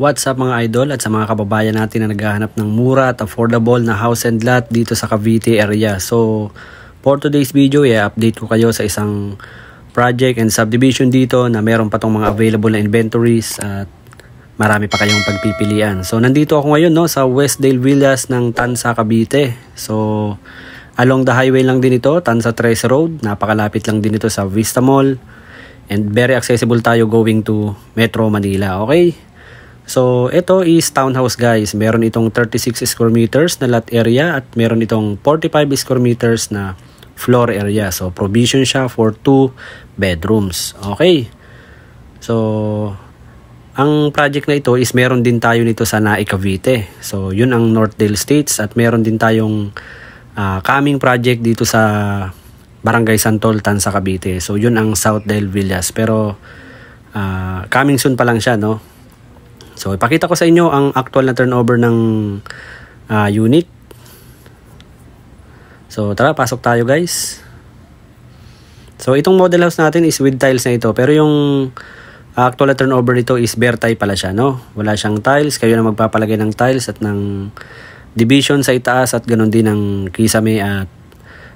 What's up mga idol at sa mga kababayan natin na naghahanap ng mura at affordable na house and lot dito sa Cavite area. So for today's video, yeah, update ko kayo sa isang project and subdivision dito na meron pa tong mga available na inventories at marami pa kayong pagpipilian. So nandito ako ngayon no sa Westdale Villas ng Tansa Cavite. So along the highway lang din ito, Tansa 3 Road. Napakalapit lang din ito sa Vista Mall and very accessible tayo going to Metro Manila. Okay? So, ito is townhouse guys. Meron itong 36 square meters na lot area at meron itong 45 square meters na floor area. So, provision siya for 2 bedrooms. Okay. So, ang project na ito is meron din tayo nito sa Nae Cavite. So, yun ang Northdale States at meron din tayong uh, coming project dito sa Barangay Santol, Tansa, Cavite. So, yun ang Southdale Villas. Pero, uh, coming soon pa lang siya, no? So, ipakita ko sa inyo ang actual na turnover ng uh, unit. So, tara, pasok tayo guys. So, itong model house natin is with tiles na ito. Pero yung actual na turnover nito is bare tile pala siya, no? Wala siyang tiles. Kayo na magpapalagay ng tiles at ng division sa itaas at ganun din ng kisame at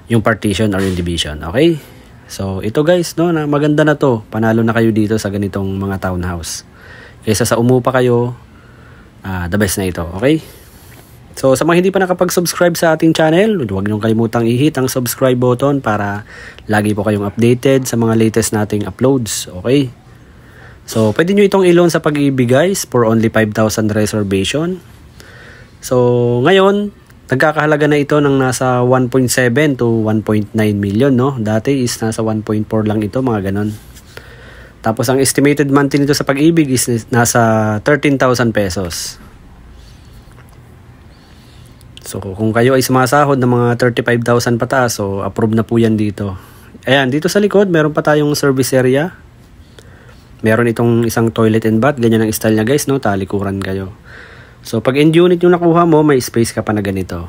yung partition or yung division. Okay? So, ito guys, no, na maganda na to. Panalo na kayo dito sa ganitong mga townhouse. Kesa sa umupa kayo, uh, the best na ito. Okay? So sa mga hindi pa nakapag-subscribe sa ating channel, huwag niyong kalimutang i-hit ang subscribe button para lagi po kayong updated sa mga latest nating uploads. Okay? So pwede niyo itong i sa pag-ibig guys for only 5,000 reservation. So ngayon, nagkakahalaga na ito ng nasa 1.7 to 1.9 million no. Dati is nasa 1.4 lang ito mga ganon. Tapos ang estimated monthly nito sa pag-ibig is nasa 13,000 pesos. So kung kayo ay sumasahod ng mga 35,000 pataas, so approve na po yan dito. Ayan, dito sa likod, meron pa tayong service area. Meron itong isang toilet and bath. Ganyan ang style niya guys, no? Talikuran kayo. So pag end unit yung nakuha mo, may space ka pa na ganito.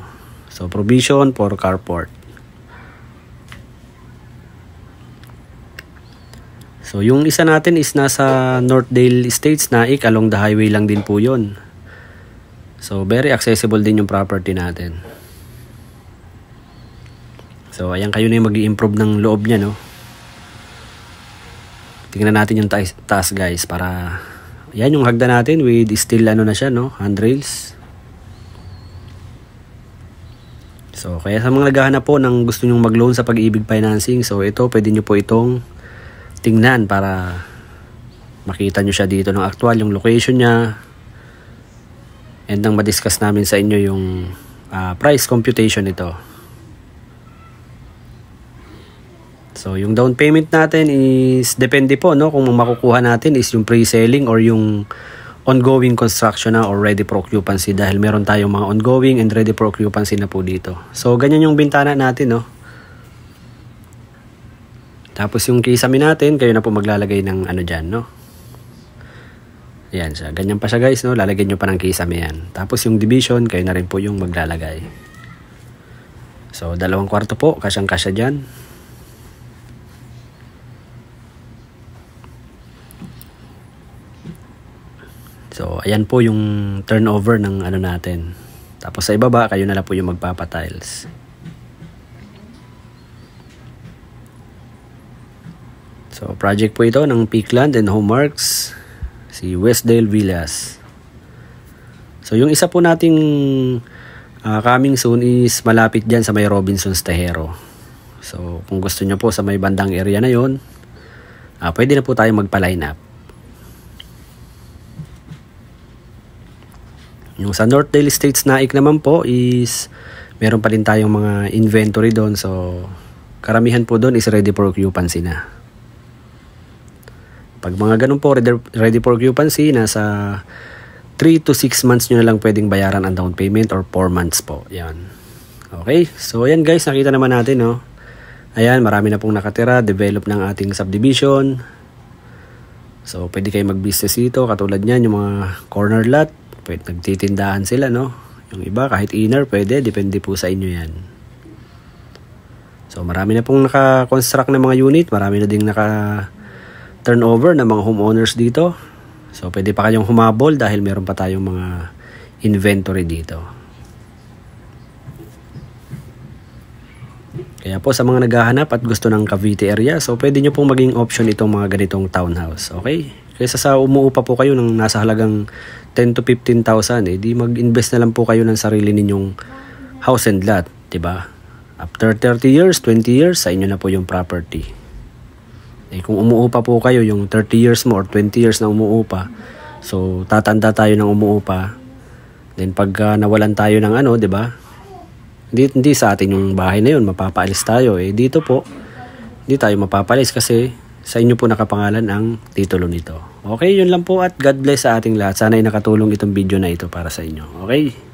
So provision for carport. So yung isa natin is nasa Northdale Estates na ik along the highway lang din po yon. So very accessible din yung property natin. So ayan kayo na mag-improve ng loob niya no. Tingnan natin yung taas, guys para yan yung hagda natin with steel ano na siya no, handrails. So, kaya sa mga naghahanap po ng gusto niyong mag-loan sa pag-ibig financing, so ito, pwede niyo po itong tingnan para makita nyo siya dito ng actual yung location niya and nang madiscuss namin sa inyo yung uh, price computation nito so yung down payment natin is depende po no kung makukuha natin is yung pre-selling or yung ongoing construction na or ready for occupancy dahil meron tayong mga ongoing and ready for occupancy na po dito. So, ganyan yung bintana natin, no? Tapos yung kisame natin, kayo na po maglalagay ng ano dyan, no? Ayan siya. Ganyan pa siya guys, no? Lalagyan nyo pa ng kisame yan. Tapos yung division, kayo na rin po yung maglalagay. So, dalawang kwarto po. Kasyang-kasya dyan. So, ayan po yung turnover ng ano natin. Tapos sa ibaba, kayo na lang po yung magpapatiles. So, project po ito ng Peakland and Homeworks, si Westdale Villas. So, yung isa po nating uh, coming soon is malapit dyan sa may Robinson's Tahero. So, kung gusto nyo po sa may bandang area na yon, uh, ah, pwede na po tayo magpa-line up. Yung sa Northdale Estates na ik naman po is meron pa rin tayong mga inventory doon. So, karamihan po doon is ready for occupancy na. Pag mga ganun po, ready, for occupancy, nasa 3 to 6 months nyo na lang pwedeng bayaran ang down payment or 4 months po. Yan. Okay, so ayan guys, nakita naman natin, no? Ayan, marami na pong nakatira, develop ng ating subdivision. So, pwede kayo mag-business dito, katulad niyan, yung mga corner lot, pwede nagtitindahan sila, no? Yung iba, kahit inner, pwede, depende po sa inyo yan. So, marami na pong naka-construct ng mga unit, marami na ding naka turnover ng mga homeowners dito. So, pwede pa kayong humabol dahil meron pa tayong mga inventory dito. Kaya po sa mga naghahanap at gusto ng Cavite area, so pwede nyo pong maging option itong mga ganitong townhouse. Okay? Kaysa sa umuupa po kayo ng nasa halagang 10 to 15,000, eh, di mag-invest na lang po kayo ng sarili ninyong house and lot. ba? Diba? After 30 years, 20 years, sa inyo na po yung property. Eh, kung umuupa po kayo, yung 30 years mo or 20 years na umuupa, so tatanda tayo ng umuupa. Then pag uh, nawalan tayo ng ano, 'di ba? Hindi, sa atin yung bahay na yun, mapapaalis tayo. Eh, dito po, hindi tayo mapapaalis kasi sa inyo po nakapangalan ang titulo nito. Okay, yun lang po at God bless sa ating lahat. Sana ay nakatulong itong video na ito para sa inyo. Okay?